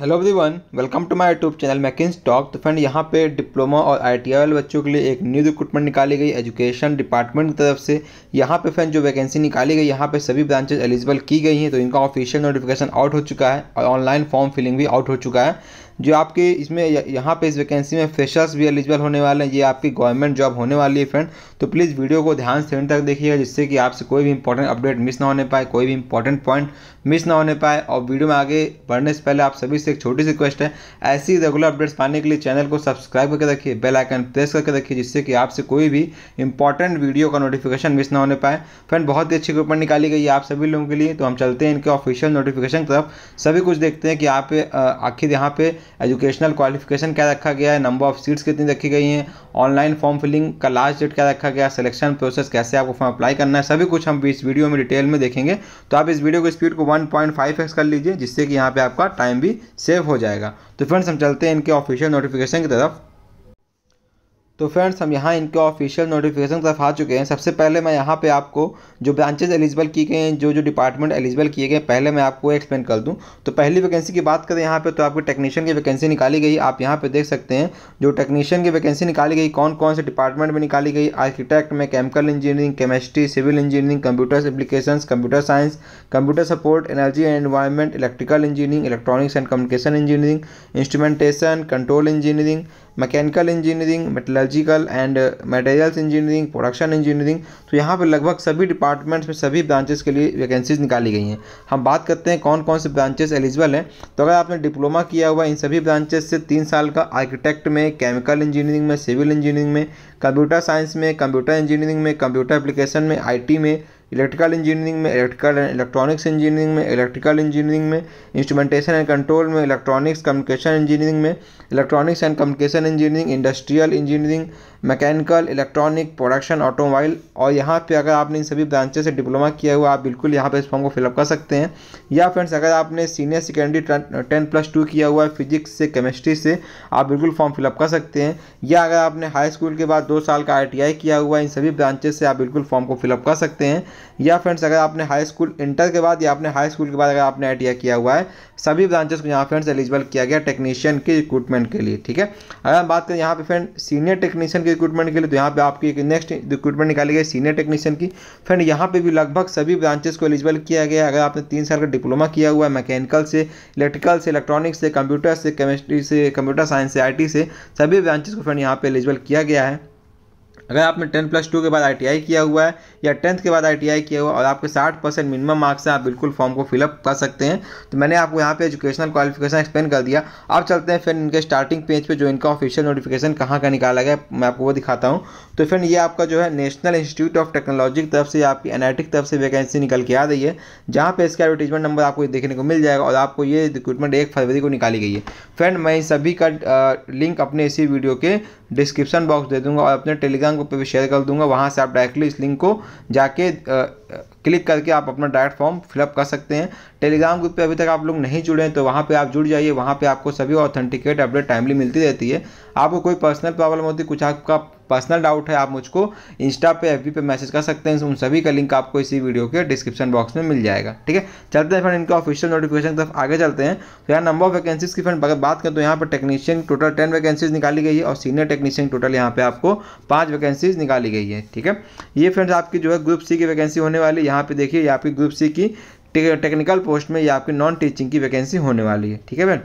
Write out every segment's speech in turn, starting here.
hello everyone welcome to my YouTube channel मैकिन स्टॉक तो फ्रेंड यहाँ पे डिप्लोमा और आई वाले बच्चों के लिए एक न्यू रिक्रूटमेंट निकाली गई एजुकेशन डिपार्टमेंट की तरफ से यहाँ पे फ्रेंड जो वैकेंसी निकाली गई यहाँ पे सभी ब्रांचेज एलिजिबल की गई हैं तो इनका ऑफिशियल नोटिफिकेशन आउट हो चुका है और ऑनलाइन फॉर्म फिलिंग भी आउट हो चुका है जो आपके इसमें यहाँ पे इस वैकेंसी में फ्रेशर्स भी एलिजिबल होने वाले हैं ये आपकी गवर्नमेंट जॉब होने वाली है फ्रेंड तो प्लीज़ वीडियो को ध्यान से तक देखिएगा जिससे कि आपसे कोई भी इंपॉर्टेंट अपडेट मिस ना होने पाए कोई भी इंपॉर्टेंट पॉइंट मिस ना होने पाए और वीडियो में आगे बढ़ने से पहले आप सभी से एक छोटी सी रिक्वेस्ट है ऐसी रेगुलर अपडेट्स पाने के लिए चैनल को सब्सक्राइब करके रखिए बेल आइकन प्रेस करके रखिए जिससे कि आपसे कोई भी इंपॉर्टेंट वीडियो का नोटिफिकेशन मिस ना होने पाए फ्रेंड बहुत ही अच्छी रिक्रूटमेंट निकाली गई है आप सभी लोगों के लिए तो हम चलते हैं इनके ऑफिशियल नोटिफिकेशन की तरफ सभी कुछ देखते हैं कि आप आखिर यहाँ पर एजुकेशनल क्वालिफिकेशन क्या रखा गया है नंबर ऑफ सीट्स कितनी रखी गई हैं ऑनलाइन फॉर्म फिलिंग का लास्ट डेट क्या रखा गया सिलेक्शन प्रोसेस कैसे आपको फॉर्म अप्लाई करना है सभी कुछ हम इस वीडियो में डिटेल में देखेंगे तो आप इस वीडियो की स्पीड को वन कर लीजिए जिससे कि यहाँ पर आपका टाइम भी सेव हो जाएगा तो फ्रेंड्स हम चलते हैं इनके ऑफिशियल नोटिफिकेशन की तरफ तो फ्रेंड्स हम यहाँ इनके ऑफिशियल नोटिफिकेशन तरफ आ चुके हैं सबसे पहले मैं यहाँ पे आपको जो ब्रांचेज एलिजिबल किए गए हैं जो जो डिपार्टमेंट एलिजिबल किए गए पहले मैं आपको एक्सप्लेन कर दूँ तो पहली वैकेंसी की बात करें यहाँ पे तो आपको टेक्नीशियन की वैकेंसी निकाली गई आप यहाँ पर देख सकते हैं जो टेक्नीशियन की वैकेंसी निकाली गई कौन कौन से डिपार्टमेंट में निकाली गई आर्किटेक्ट में chemical engineering chemistry civil engineering computer application computer science computer support energy and environment electrical engineering electronics and communication engineering instrumentation control engineering mechanical engineering metal metallurgical and materials engineering production engineering तो यहाँ पर लगभग सभी departments में सभी branches के लिए vacancies निकाली गई हैं हम बात करते हैं कौन कौन से ब्रांचेस एलिजिबल हैं तो अगर आपने डिप्लोमा किया हुआ इन सभी ब्रांचेस से तीन साल का आर्किटेक्ट में केमिकल इंजीनियरिंग में सिविल इंजीनियरिंग में कंप्यूटर साइंस में कंप्यूटर इंजीनियरिंग में कंप्यूटर एप्लीकेशन में आई में इलेक्ट्रिकल इंजीनियरिंग में इलेक्ट्रिकल एंड इलेक्ट्रॉनिक्स इंजीनियरिंग में इलेक्ट्रिकल इंजीनियरिंग में इंस्ट्रूमेंटेशन एंड कंट्रोल में इलेक्ट्रॉनिक्स कम्युनिकेशन इंजीनियरिंग में electronics and communication engineering industrial engineering mechanical electronic production automobile और यहाँ पे अगर आपने इन सभी ब्रांचेस से डिप्लोमा किया हुआ आप बिल्कुल यहाँ पे इस फॉर्म को फिलअप कर सकते हैं या फ्रेंड्स अगर आपने senior secondary ten plus two किया हुआ है फिजिक्स से केमिस्ट्री से आप बिल्कुल फॉर्म फिलअप कर सकते हैं या अगर आपने हाई स्कूल के बाद दो साल का आई किया हुआ है इन सभी ब्रांचेस से आप बिल्कुल फॉर्म को फिलअप कर सकते हैं या फ्रेंड्स अगर आपने हाई स्कूल इंटर के बाद या आपने हाई स्कूल के बाद अगर आपने आई किया हुआ है सभी ब्रांचेस को यहाँ फ्रेंड्स एलिजिबल किया गया टेक्नीशियन के रिक्रूटमेंट के लिए ठीक है अगर हम बात करें यहाँ पर फ्रेंड सीनियर टेक्नीशियन के रिक्रूटमेंट के लिए तो यहाँ पे आपकी एक नेक्स्ट रिक्रूटमेंट निकाली गई सीनियर टेक्नीशियन की फ्रेंड यहाँ पे भी लगभग सभी ब्रांचेस को एलिजिबल किया गया अगर आपने तीन साल का डिप्लोमा किया हुआ है मैकेनिकल से इलेक्ट्रिकल से इलेक्ट्रॉनिक्स से कंप्यूटर से केमिस्ट्री से कंप्यूटर साइंस से आई से सभी ब्रांचेस को फ्रेंड यहाँ पर एलिजिबल किया गया है अगर आपने टेन प्लस टू के बाद आई किया हुआ है या टेंथ के बाद आई किया हुआ और आपके साठ परसेंट मिनिमम मार्क्स हैं आप बिल्कुल फॉर्म को फिलअप कर सकते हैं तो मैंने आपको यहाँ पे एजुकेशनल क्वालिफिकेशन एक्सप्लेन कर दिया अब चलते हैं फिर इनके स्टार्टिंग पेज पे जो इनका ऑफिशियल नोटिफिकेशन कहाँ का निकाला गया मैं आपको वो दिखाता हूँ तो फिर ये आपका जो है नेशनल इंस्टीट्यूट ऑफ टेक्नोलॉजी की तरफ से आपकी एनआईटी की तरफ से वैकेंसी निकल के आ रही है जहाँ पे इसका एडवर्टीजमेंट नंबर आपको देखने को मिल जाएगा और आपको ये रिक्रूटमेंट एक फरवरी को निकाली गई है फ्रेंड मैं सभी का लिंक अपने इसी वीडियो के डिस्क्रिप्शन बॉक्स दे दूँगा और अपने टेलीग्राम ग्रुप पे भी शेयर कर दूंगा वहाँ से आप डायरेक्टली इस लिंक को जाके क्लिक करके आप अपना डायरेक्ट फॉर्म फिलअप कर सकते हैं टेलीग्राम ग्रुप पे अभी तक आप लोग नहीं जुड़े हैं तो वहाँ पे आप जुड़ जाइए वहाँ पे आपको सभी ऑथेंटिकेट अपडेट टाइमली मिलती रहती है आपको कोई पर्सनल प्रॉब्लम होती कुछ आपका पर्सनल डाउट है आप मुझको इंस्टा पे एफ पे मैसेज कर सकते हैं उन सभी का लिंक आपको इसी वीडियो के डिस्क्रिप्शन बॉक्स में मिल जाएगा ठीक है चलते हैं फ्रेंड इनके ऑफिशियल नोटिफिकेशन तरफ आगे चलते हैं तो यहाँ नंबर ऑफ वैकेंसीज की फ्रेंड अगर बात करें तो यहाँ पर टेक्नीशियन टोटल टेन वैकेंसीज निकाली गई है और सीनियर टेक्नीशियन टोटल यहाँ पे आपको पाँच वैकेंसीज निकाली गई है ठीक है ये फ्रेंड्स आपकी जो है ग्रुप सी की वैकेंसी होने वाली यहाँ यहाँ पे देखिए ये आपकी ग्रुप सी की टेक्निकल पोस्ट में या आपकी नॉन टीचिंग की वैकेंसी होने वाली है ठीक है बहन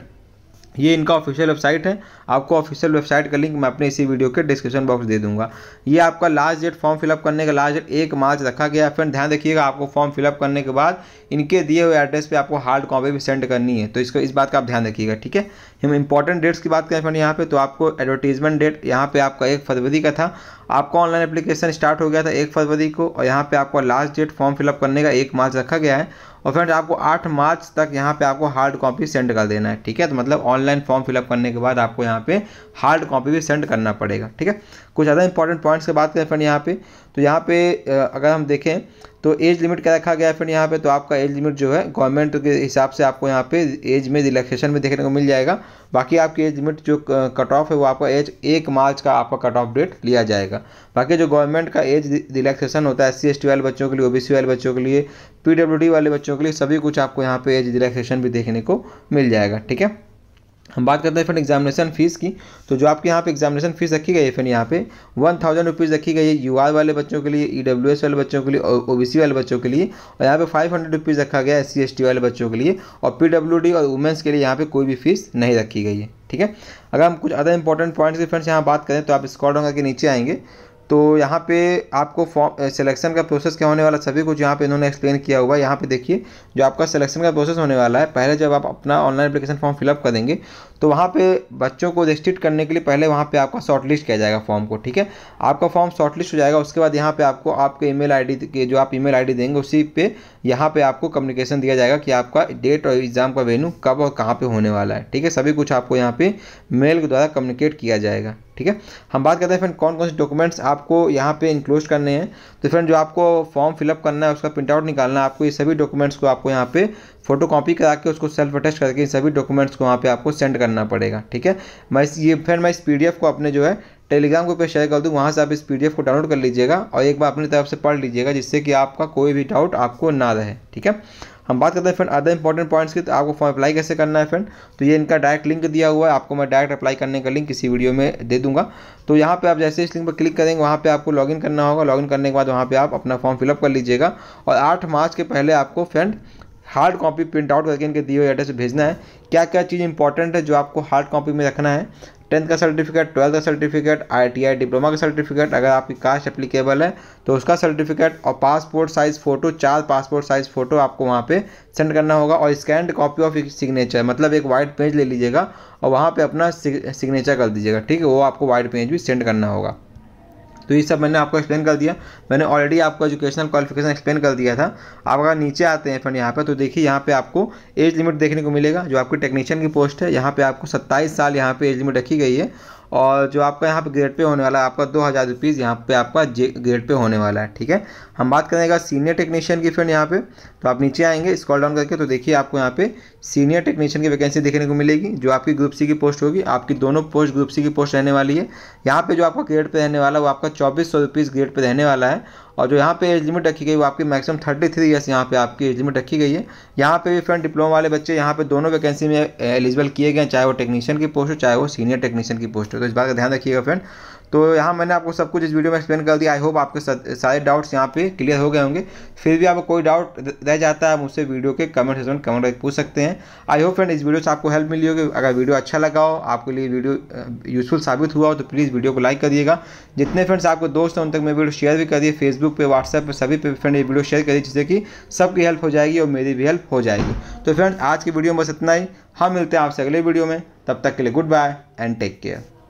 ये इनका ऑफिशियल वेबसाइट है आपको ऑफिशियल वेबसाइट का लिंक मैं अपने इसी वीडियो के डिस्क्रिप्शन बॉक्स दे दूंगा ये आपका लास्ट डेट फॉर्म फिलअप करने का लास्ट डेट एक मार्च रखा गया है फिर ध्यान रखिएगा आपको फॉर्म फिलअप करने के बाद इनके दिए हुए एड्रेस पे आपको हार्ड कॉपी भी सेंड करनी है तो इसको इस बात का आप ध्यान रखिएगा ठीक है हम इंपॉर्टेंट डेट्स की बात करें फ्रेंड यहाँ पे तो आपको एडवर्टीजमेंट डेट यहाँ पे आपका एक फरवरी का था आपका ऑनलाइन एप्लीकेशन स्टार्ट हो गया था एक फरवरी को और यहाँ पे आपका लास्ट डेट फॉर्म फिलअप करने का एक मार्च रखा गया है और फ्रेंड्स आपको 8 मार्च तक यहाँ पे आपको हार्ड कॉपी सेंड कर देना है ठीक है तो मतलब ऑनलाइन फॉर्म फिलअप करने के बाद आपको यहाँ पे हार्ड कॉपी भी सेंड करना पड़ेगा ठीक है कुछ ज़्यादा इंपॉर्टेंट पॉइंट्स की बात करें फ्रेंड यहाँ पे तो यहाँ पे अगर हम देखें तो एज लिमिट क्या रखा गया है यहाँ पे तो आपका एज लिमिट जो है गवर्नमेंट के हिसाब से आपको यहाँ पे एज में रिलैक्सेशन में देखने को मिल जाएगा बाकी आपकी एज लिमिट जो कट ऑफ है वो आपका एज एक मार्च का आपका कट ऑफ डेट लिया जाएगा बाकी जो गवर्नमेंट का एज रिलैक्सेशन होता है एस सी वाले बच्चों के लिए ओ वाले बच्चों के लिए पी वाले बच्चों के लिए सभी कुछ आपको यहाँ पे एज रिलैक्सेशन भी देखने को मिल जाएगा ठीक है हम बात करते हैं फ्रेंड एग्जामिनेशन फीस की तो जो आपके यहाँ पे एग्जामिनेशन फीस रखी गई है फ्रेंड यहाँ पे वन थाउजेंड रुपीज़ रखी गई है यू आर वाले बच्चों के लिए ई e एस वाले बच्चों के लिए और ओ बी सी वाले बच्चों के लिए और यहाँ पे फाइव हंड्रेड रुपीज़ रखा गया है एस सी एस टी वाले बच्चों के लिए और पी डब्ल्यू डी और वुमेंस के लिए यहाँ पे कोई भी फीस नहीं रखी गई है ठीक है अगर हम कुछ अदर इंपॉर्टेंट पॉइंट्स की फ्रेंड्स यहाँ बात करें तो आप स्कॉट होंगे कि नीचे आएंगे तो यहाँ पे आपको फॉर्म सिलेक्शन का प्रोसेस क्या होने वाला सभी कुछ यहाँ पे इन्होंने एक्सप्लेन किया हुआ है यहाँ पे देखिए जो आपका सिलेक्शन का प्रोसेस होने वाला है पहले जब आप अपना ऑनलाइन एप्लीकेशन फॉर्म फिलअप कर देंगे तो वहाँ पे बच्चों को रजिस्ट्रिक्ट करने के लिए पहले वहाँ पे आपका शॉर्टलिस्ट किया जाएगा फॉर्म को ठीक है आपका फॉर्म शॉर्टलिस्ट हो जाएगा उसके बाद यहाँ पे आपको आपके ईमेल आईडी के जो आप ईमेल आईडी देंगे उसी पे यहाँ पे आपको कम्युनिकेशन दिया जाएगा कि आपका डेट और एग्ज़ाम का वेन्यू कब और कहाँ पर होने वाला है ठीक है सभी कुछ आपको यहाँ पर मेल के द्वारा कम्युनिकेट किया जाएगा ठीक है हम बात करते हैं फ्रेंड कौन कौन से डॉक्यूमेंट्स आपको यहाँ पे इंक्लोज करने हैं तो फ्रेंड जो आपको फॉर्म फिलअप करना है उसका प्रिंटआउट निकालना है आपको ये सभी डॉक्यूमेंट्स को आपको यहाँ पे फोटो कॉपी करा के उसको सेल्फ अटेस्ट करके इन सभी डॉक्यूमेंट्स को वहाँ पे आपको सेंड करना पड़ेगा ठीक है मैं ये फ्रेंड मैं इस पी को अपने जो है टेलीग्राम ग्रुप पर शेयर कर दूँ वहाँ से आप इस पी को डाउनलोड कर लीजिएगा और एक बार अपनी तरफ से पढ़ लीजिएगा जिससे कि आपका कोई भी डाउट आपको ना रहे ठीक है हम बात करते हैं फ्रेंड अदर इंपॉर्टेंट पॉइंट्स की तो आपको फॉर्म अप्लाई कैसे करना है फ्रेंड तो ये इनका डायरेक्ट लिंक दिया हुआ है आपको मैं डायरेक्ट अप्लाई करने का लिंक किसी वीडियो में दे दूंगा तो यहाँ पे आप जैसे इस लिंक पर क्लिक करेंगे वहाँ पे आपको लॉगिन करना होगा लॉगिन करने के बाद वहाँ पर आप अपना फॉर्म फिलअप कर लीजिएगा और आठ मार्च के पहले आपको friend hard copy print out करके इनके दिए हुए एड्रेस भेजना है क्या क्या चीज़ इंपॉर्टेंट है जो आपको हार्ड कॉपी में रखना है टेंथ का सर्टिफिकेट ट्वेल्थ का सर्टिफिकेट आईटीआई डिप्लोमा का सर्टिफिकेट अगर आपकी कास्ट अप्लीकेबल है तो उसका सर्टिफिकेट और पासपोर्ट साइज़ फ़ोटो चार पासपोर्ट साइज़ फ़ोटो आपको वहाँ पे सेंड करना होगा और स्कैंड कॉपी ऑफ सिग्नेचर मतलब एक वाइट पेज ले लीजिएगा और वहाँ पर अपना सिग्नेचर कर दीजिएगा ठीक है वो आपको वाइट पेज भी सेंड करना होगा तो ये सब मैंने आपको एक्सप्लेन कर दिया मैंने ऑलरेडी आपको एजुकेशनल क्वालिफिकेशन एक्सप्लेन कर दिया था आप अगर नीचे आते हैं फ्रेंड यहाँ पे तो देखिए यहाँ पे आपको एज लिमिट देखने को मिलेगा जो आपकी टेक्नीशियन की पोस्ट है यहाँ पे आपको सत्ताईस साल यहाँ पे एज लिमिट रखी गई है और जो आपका यहाँ पे ग्रेड पे होने वाला है आपका दो हज़ार रुपीज़ यहाँ पर आपका ग्रेड पे होने वाला है ठीक है हम बात करेंगे सीनियर टेक्नीशियन की फ्रेंड यहाँ पे तो आप नीचे आएंगे स्कॉल डाउन करके तो देखिए आपको यहाँ पे सीनियर टेक्नीशियन की वैकेंसी देखने को मिलेगी जो आपकी ग्रुप सी की पोस्ट होगी आपकी दोनों पोस्ट ग्रुप सी की पोस्ट रहने वाली है यहाँ पर जो आपका ग्रेड पर रहने वाला है वो आपका चौबीस सौ ग्रेड पर रहने वाला है और जो यहाँ पे एज लिमिट रखी गई वो आपकी मैक्सिमम थर्टी थ्री ईयर्स यहाँ पे आपकी एज लिमिट रखी गई है यहाँ पे भी फ्रेंड डिप्लोमा वाले बच्चे यहाँ पे दोनों वैकेंसी में एलिजिबल eh, किए गए चाहे वो टेक्नीशियन की पोस्ट हो चाहे वो सीनियर टेक्नीशियन की पोस्ट हो तो इस बात का ध्यान रखिएगा फ्रेंड तो यहाँ मैंने आपको सब कुछ इस वीडियो में एक्सप्लेन कर दिया आई होप आपके सारे डाउट्स यहाँ पे क्लियर हो गए होंगे फिर भी आपको कोई डाउट रह जाता है मुझसे वीडियो के कमेंट सेक्शन में कमेंट पूछ सकते हैं आई होप फ्रेंड इस वीडियो से आपको हेल्प मिली होगी अगर वीडियो अच्छा लगा हो आपके लिए वीडियो यूजफुल साबित हुआ हो तो प्लीज़ वीडियो को लाइक करिएगा जितने फ्रेंड्स आपको दोस्त हैं उन तक मेरी वीडियो शेयर भी करिए फेसबुक पर व्हाट्सएप पर सभी पे फ्रेंड ये वीडियो शेयर करिए जिससे कि सबकी हेल्प हो जाएगी और मेरी भी हेल्प हो जाएगी तो फ्रेंड आज की वीडियो में बस इतना ही हम मिलते हैं आपसे अगले वीडियो में तब तक के लिए good bye and take care